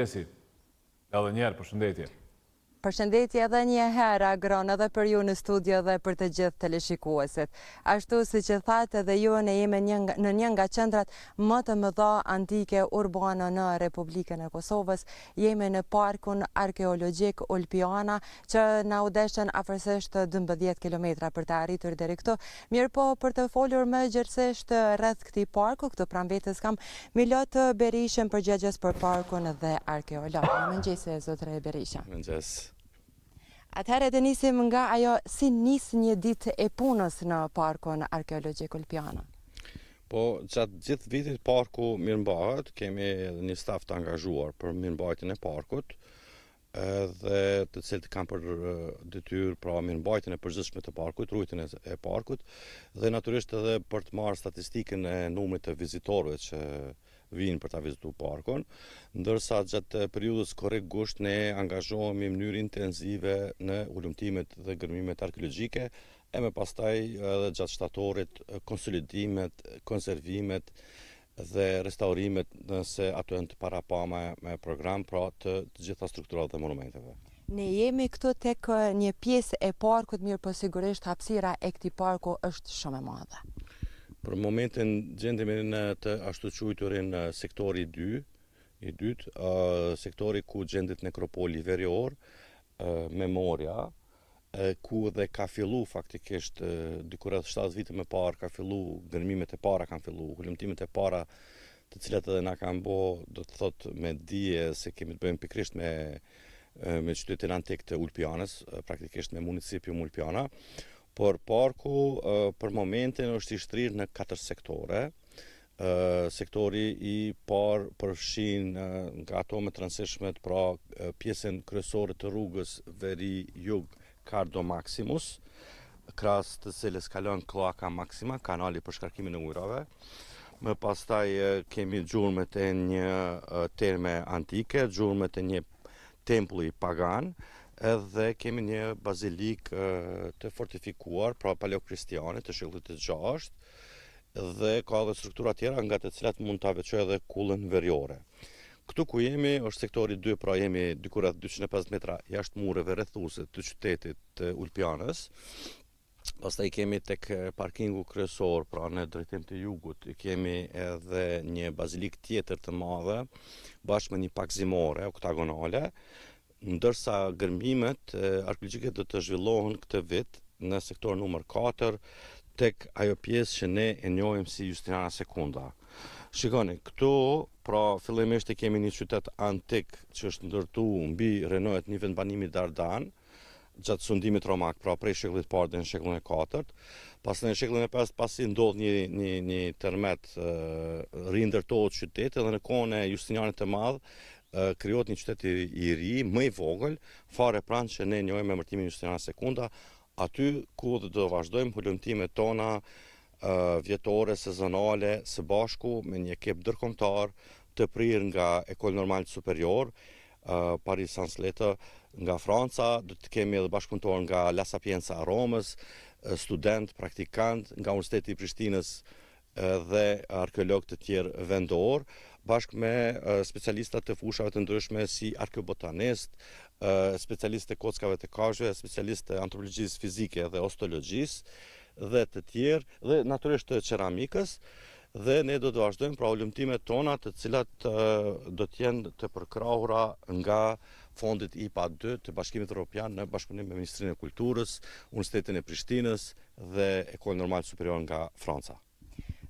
Jesi, edhe njerë për shëndetje përshëndetje edhe një herë agron edhe për ju në studio dhe për të gjithë teleshikuesit. Ashtu si që thate dhe ju ne jemi një, në një nga qendrat më të mëdha antike urbane në Republikën e Kosovës. Jemi në parkun arkeologjik Ulpiana që na udeshen afërsisht 12 kilometra për të arritur deri këtu. Mirpo për të folur më gjerësisht rreth këtij parku, këtu pranvetes kam Milot Berishën përgjegjës për parkun dhe arkeologun. Mëngjesi zotëre Berisha. Mëngjes. Atëherë të nisim nga ajo si nis një ditë e punës në parkun arkeologjik Ulpiana. Po, gjatë gjithë vitit parku mirëmbahet, kemi edhe një staf të angazhuar për mirëmbajtjen e parkut, edhe të cilët kanë për detyrë pra mirëmbajtjen e përgjithshme të parkut, rrujtjen e parkut, dhe natyrisht edhe për të marrë statistikën e numrit të vizitorëve që vinë për ta vizitu parkon, ndërsa gjatë periudës korek gusht ne angazhohemi mënyrë intenzive në ullumtimet dhe gërmimet arkeologjike, e me pastaj edhe gjatë shtatorit konsolidimet, konservimet dhe restaurimet nëse ato e në të para pama me program, pra të, gjitha strukturat dhe monumenteve. Ne jemi këtu tek eh, një pjesë e parkut, mirë për po sigurisht hapësira e këti parku është shumë e madhe. Për momentin gjendemi në të ashtu quajturin eh, sektori 2, i dytë, uh, sektori ku gjendet nekropoli verior, uh, memoria, uh, ku dhe ka fillu faktikisht, uh, 7 vite më parë, ka fillu, gërmimet e para kanë fillu, hullimtimet e para, të cilat edhe na kanë bo, do të thot me dije se kemi të bëjmë pikrisht me me qytetin antik të Ulpianës, praktikisht me municipium Ulpiana. Uh, por parku për momentin është i shtrirë në katër sektore. Sektori i par përfshin nga ato me transishmet pra pjesën kryesore të rrugës veri jug Cardo Maximus, kras të cilës kalon kloaka maksima, kanali për shkarkimin e ujrave. Më pastaj kemi gjurmet e një terme antike, gjurmet e një templu i pagan, edhe kemi një bazilik të fortifikuar, pra paleokristianit të shekullit të gjasht, dhe ka edhe struktura tjera nga të cilat mund të aveqoj edhe kullën verjore. Këtu ku jemi, është sektori 2, pra jemi dykurat 250 metra jashtë mureve rrethuse të qytetit të Ulpianës, pas të i kemi tek parkingu kryesor, pra në drejtim të jugut, i kemi edhe një bazilik tjetër të madhe, bashkë me një pak zimore, oktagonale, ndërsa gërmimet arkeologjike do të zhvillohen këtë vit në sektor numër 4 tek ajo pjesë që ne e njohim si Justiniana Sekunda. Shikoni, këtu pra fillimisht e kemi një qytet antik që është ndërtu mbi rënohet një vend banimi Dardan gjatë sundimit romak, pra prej shekullit parë dhe në shekullin e katërt. Pas në shekullin e pesë pasi ndodh një një një tërmet uh, rindërtohet qyteti dhe në kohën e Justinianit të Madh kriot një qytet i ri, më i vogël, fare pranë që ne njojme mërtimi një shtëra sekunda, aty ku dhe dhe vazhdojmë hullumtime tona vjetore, sezonale, së bashku me një kep dërkomtar të prirë nga Ekol Normal Superior, Paris Sans nga Franca, do të kemi edhe bashkëpunëtor nga La Sapienza a Romës, student, praktikant nga Universiteti i Prishtinës dhe arkeolog të tjerë vendorë, bashkë me specialistat të fushave të ndryshme si arkeobotanist, specialist të kockave të kashve, specialist të antropologjis fizike dhe osteologjis dhe të tjerë, dhe naturisht të ceramikës, dhe ne do të vazhdojmë pra ullumtime tona të cilat do t'jenë të përkraura nga fondit IPA 2 të bashkimit Europian në bashkëpunim me Ministrinë e Kulturës, Universitetin e Prishtinës dhe Ekole Normal Superior nga Franca.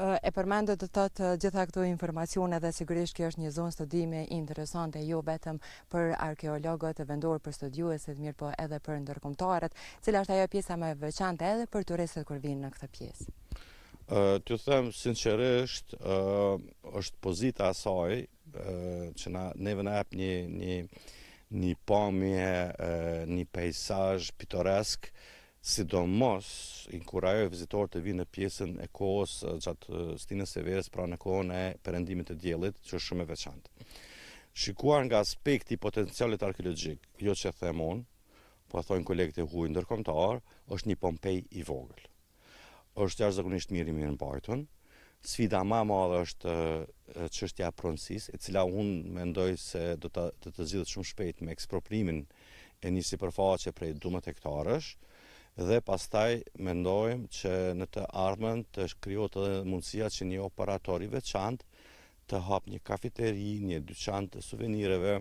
E përmendët të të të gjitha këto informacione dhe sigurisht kjo është një zonë studime interesante jo vetëm për arkeologët e vendorë për studiuesit, mirë po edhe për ndërkomtarët, cila është ajo pjesa me veçante edhe për turistët kur vinë në këtë pjesë. Të them, sincerisht, është pozita asaj që na, ne vë një, një, një pamje, një pejsaj pitoresk, sidomos inkurajoj vizitor të vinë në pjesën e kohës gjatë stinës së verës, pra në kohën e perëndimit të diellit, që është shumë e veçantë. Shikuar nga aspekti potencialit arkeologjik, jo që themon, po a thojnë kolegët e hujnë ndërkombëtar, është një Pompej i vogël. Është jashtëzakonisht mirë i mirë mbajtur. Sfida më e madhe është çështja e pronësisë, e cila unë mendoj se do të, të zgjidhet shumë shpejt me eksproprimin e një sipërfaqe prej 12 hektarësh, dhe pastaj mendojmë që në të armën të shkriot edhe mundësia që një operatori veçant të hapë një kafeteri, një dyqan të suvenireve,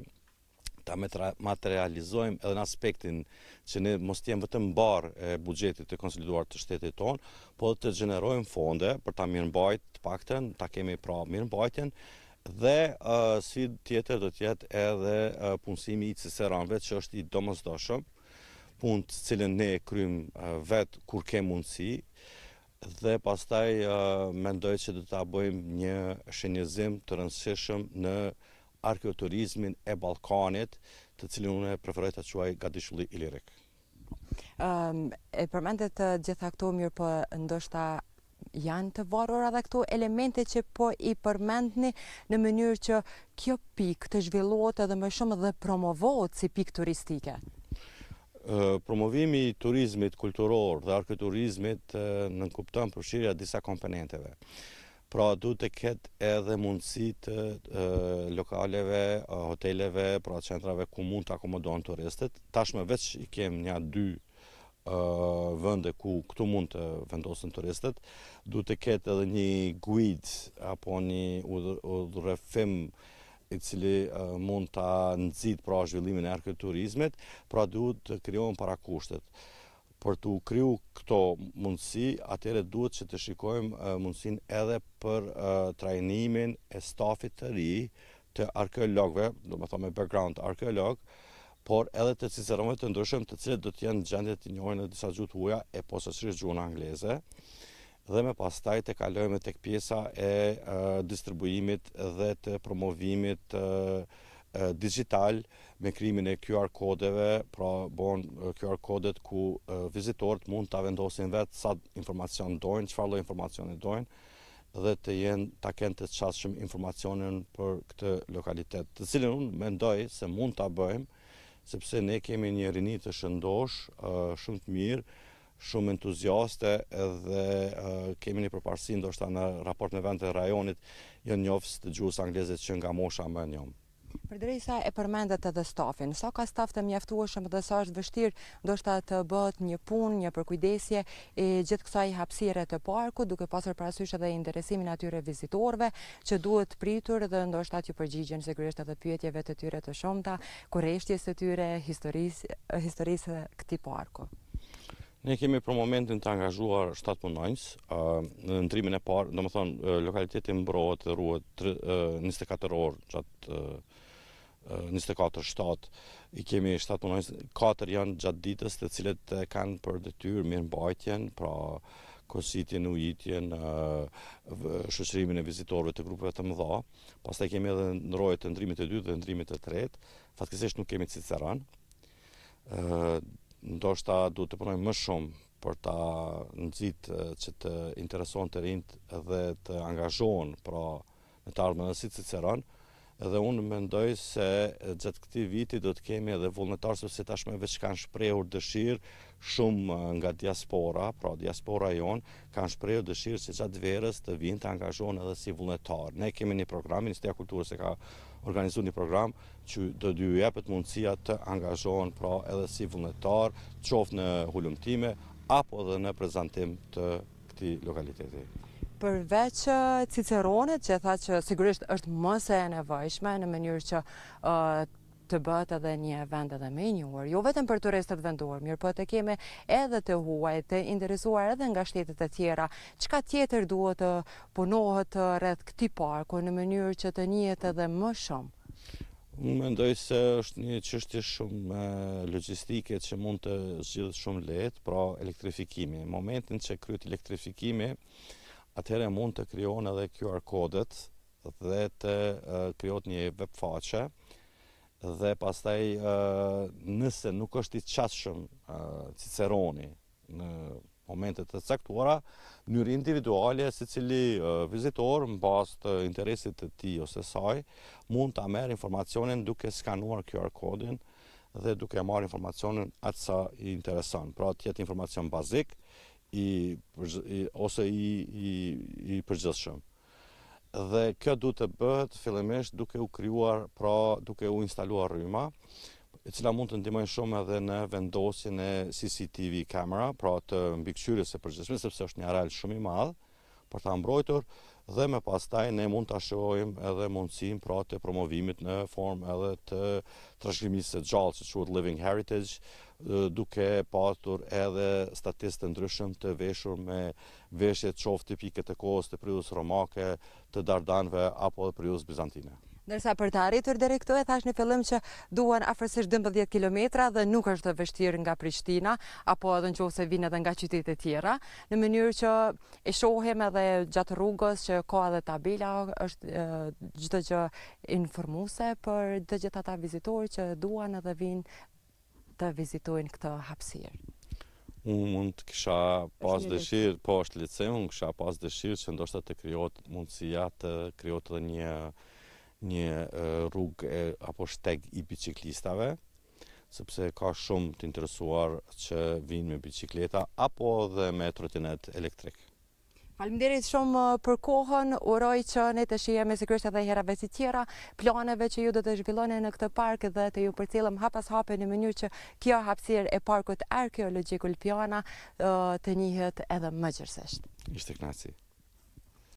ta materializojmë edhe në aspektin që ne mos tjemë vëtëm barë e bugjetit të konsoliduar të shtetit tonë, po dhe të gjenerojmë fonde për ta mirë mbajt të pakten, ta kemi pra mirë mbajtjen, dhe si tjetër do tjetë edhe punësimi i ciseranve që është i domës punë të cilën ne e krymë vetë kur ke mundësi, dhe pastaj mendoj që do ta bëjmë një shenjëzim të rëndësishëm në arkeoturizmin e Ballkanit, të cilën unë preferoj ta quaj gatishulli ilirik. Ëm um, e përmendet të gjitha këto mirë, po ndoshta janë të varur edhe këto elemente që po i përmendni në mënyrë që kjo pik të zhvillohet edhe më shumë dhe promovohet si pikë turistike promovimi i turizmit kulturor dhe arketurizmit në nënkuptan përshirja disa komponenteve. Pra, du të ketë edhe mundësit lokaleve, hoteleve, pra centrave ku mund të akomodohen turistet. Tashme veç i kem një dy vënde ku këtu mund të vendosën turistet. Du të ketë edhe një guid apo një udhërefim udhë i cili mund të nëzit pra zhvillimin e arke turizmet, pra duhet të kryon para kushtet. Për të kryu këto mundësi, atyre duhet që të shikojmë mundësin edhe për trajnimin e stafit të ri të arkeologve, do më thome background arkeolog, por edhe të cizerove të ndryshëm të cilët do të janë gjendje të njojnë në disa gjutë huja e posësërës gjuna angleze dhe me pas taj të kalojme të këpjesa e distribuimit dhe të promovimit digital me krimin e QR kodeve, pra bon QR kodet ku vizitorët mund të avendosin vetë sa informacion dojnë, që farlo informacionit dojnë, dhe të jenë të kënë të qashëm informacionin për këtë lokalitet. Të cilin unë me ndojë se mund të bëjmë, sepse ne kemi një rinit të shëndosh, shumë të mirë, shumë entuziaste dhe eh, kemi një përparsi ndoshta shta në raport në vend të rajonit një jo njofës të gjurës anglezit që nga mosha më njëmë. Për drejë sa e përmendet edhe stafin, sa ka staf të mjeftuashem dhe sa është vështirë ndoshta shta të bët një pun, një përkujdesje e gjithë kësa i hapsire të parku, duke pasër prasysh edhe interesimin atyre vizitorve që duhet pritur dhe ndo shta që përgjigjen se kërështë edhe pyetjeve të tyre të shumëta, koreshtjes të tyre, historisë këti parku. Ne kemi për momentin të angazhuar 7 punonjës në ndrimin e parë, do më thonë, lokaliteti mbrohet dhe ruhet 24 orë gjatë 24-7, i kemi 7 punonjës, 4 janë gjatë ditës të cilet kanë për detyrë mirë mbajtjen, pra kositjen, ujitjen, shëshërimin e vizitorve të grupeve të mëdha, pas të kemi edhe rojët të ndrimit e 2 dhe ndrimit e 3, fatkesisht nuk kemi ciceran, ndoshta du të punoj më shumë për ta nëzit që të intereson të rinjt dhe të angazhon pra në të ardhme nësit si ceron, edhe unë mendoj se gjithë këti viti do të kemi edhe vullnetarës se tashme veç kanë shprehur dëshirë shumë nga diaspora, pra diaspora jonë, kanë shprehur dëshirë që gjatë verës të vinë të angazhon edhe si vullnetarë. Ne kemi një program, Ministria Kulturës e ka organizu një program që do dy jepet mundësia të angazhohen pra edhe si vullnetar, qofë në hullumtime, apo dhe në prezentim të këti lokaliteti. Përveç Ciceronit, që tha që sigurisht është më e nevojshme në mënyrë që uh, të bëtë edhe një vend edhe me një uar, jo vetëm për turistët vendorë, mirë për po të keme edhe të huaj, të interesuar edhe nga shtetet e tjera, qka tjetër duhet të punohet rreth këti parku në mënyrë që të njët edhe më shumë? Më më se është një qështë shumë logistike që mund të gjithë shumë letë, pra elektrifikimi. Në momentin që kryt elektrifikimi, atëherë mund të kryon edhe QR kodet dhe të kryot një web faqe, dhe pastaj uh, nëse nuk është i qasëshëm uh, Ciceroni në momentet të caktuara, njëri individuale si cili vizitor në bas të interesit të ti ose saj, mund të amer informacionin duke skanuar QR kodin dhe duke marrë informacionin atësa i intereson. Pra të jetë informacion bazik i, ose i, i, i përgjithshëm dhe kjo du të bëhet fillimisht duke u kryuar, pra duke u instaluar rryma, e cila mund të ndimojnë shumë edhe në vendosin e CCTV kamera, pra të mbikëqyrës e përgjithme, sepse është një arel shumë i madhë për të mbrojtur, dhe me pastaj ne mund të ashojmë edhe mundësim pra të promovimit në form edhe të të shkrimisë të gjallë, që që Living Heritage, duke patur edhe statistë të ndryshëm të veshur me veshjet qoftë tipike të kohës të periudhës romake, të dardanve, apo të periudhës bizantine. Nërsa për të arritur dhe rektu e thash një fillim që duan afërsisht 12 km dhe nuk është të vështirë nga Prishtina, apo edhe në qovë se vinë edhe nga qytit e tjera, në mënyrë që e shohem edhe gjatë rrugës që koa dhe tabela është gjithë që informuse për dhe gjithë ata që duan edhe vinë të vizitojnë këtë hapsirë? Unë mund të kësha pas dëshirë, po është lice, unë pas dëshirë që ndoshtë të kriot mundësia të kriot edhe një një rrug apo shteg i biciklistave, sëpse ka shumë të interesuar që vinë me bicikleta apo dhe me trotinet elektrikë. Falimderit shumë uh, për kohën, uroj që ne të shihem me sigurisht edhe herave si tjera, planeve që ju do të zhvilloni në këtë park dhe të ju përcjellim hapas hape në mënyrë që kjo hapësirë e parkut arkeologjik Ulpiana uh, të njihet edhe më gjithësisht. Ishte kënaqësi.